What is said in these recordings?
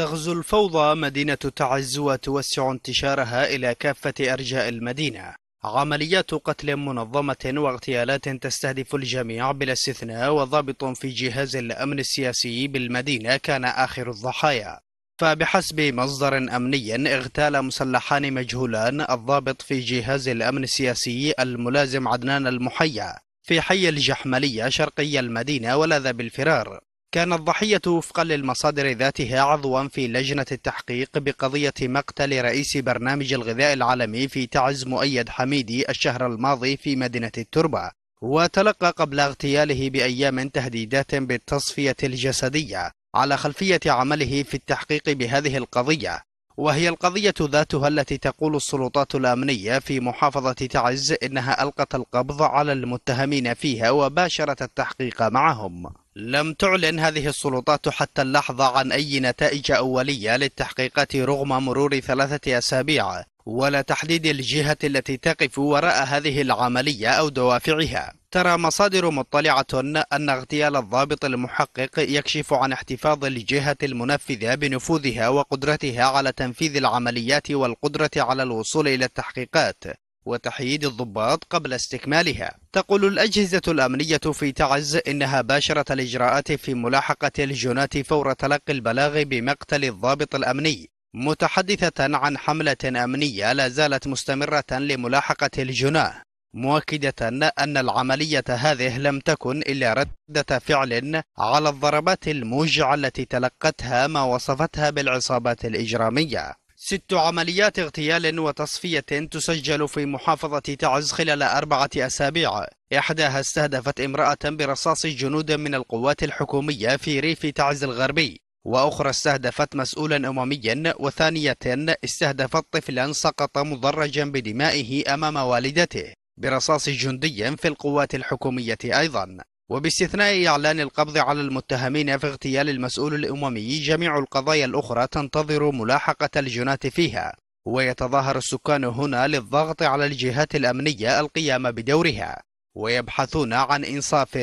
تغزو الفوضى مدينة تعز وتوسع انتشارها إلى كافة أرجاء المدينة عمليات قتل منظمة واغتيالات تستهدف الجميع بلا استثناء وضابط في جهاز الأمن السياسي بالمدينة كان آخر الضحايا فبحسب مصدر أمني اغتال مسلحان مجهولان الضابط في جهاز الأمن السياسي الملازم عدنان المحيا في حي الجحملية شرقي المدينة ولاذ بالفرار كان الضحية وفقا للمصادر ذاتها عضوا في لجنة التحقيق بقضية مقتل رئيس برنامج الغذاء العالمي في تعز مؤيد حميدي الشهر الماضي في مدينة التربة وتلقى قبل اغتياله بأيام تهديدات بالتصفية الجسدية على خلفية عمله في التحقيق بهذه القضية وهي القضية ذاتها التي تقول السلطات الأمنية في محافظة تعز إنها ألقت القبض على المتهمين فيها وباشرت التحقيق معهم لم تعلن هذه السلطات حتى اللحظة عن أي نتائج أولية للتحقيقات رغم مرور ثلاثة أسابيع ولا تحديد الجهة التي تقف وراء هذه العملية أو دوافعها ترى مصادر مطلعة أن اغتيال الضابط المحقق يكشف عن احتفاظ الجهة المنفذة بنفوذها وقدرتها على تنفيذ العمليات والقدرة على الوصول إلى التحقيقات وتحييد الضباط قبل استكمالها تقول الأجهزة الأمنية في تعز إنها باشرت الإجراءات في ملاحقة الجنات فور تلقي البلاغ بمقتل الضابط الأمني متحدثة عن حملة أمنية لا زالت مستمرة لملاحقة الجناه مؤكدة أن العملية هذه لم تكن إلا ردة فعل على الضربات الموجعة التي تلقتها ما وصفتها بالعصابات الإجرامية ست عمليات اغتيال وتصفية تسجل في محافظة تعز خلال أربعة أسابيع إحداها استهدفت امرأة برصاص جنود من القوات الحكومية في ريف تعز الغربي وأخرى استهدفت مسؤولا أمميا وثانية استهدفت طفلا سقط مضرجا بدمائه أمام والدته برصاص جندي في القوات الحكومية أيضا وباستثناء إعلان القبض على المتهمين في اغتيال المسؤول الأممي جميع القضايا الأخرى تنتظر ملاحقة الجنات فيها ويتظاهر السكان هنا للضغط على الجهات الأمنية القيام بدورها ويبحثون عن إنصاف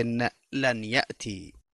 لن يأتي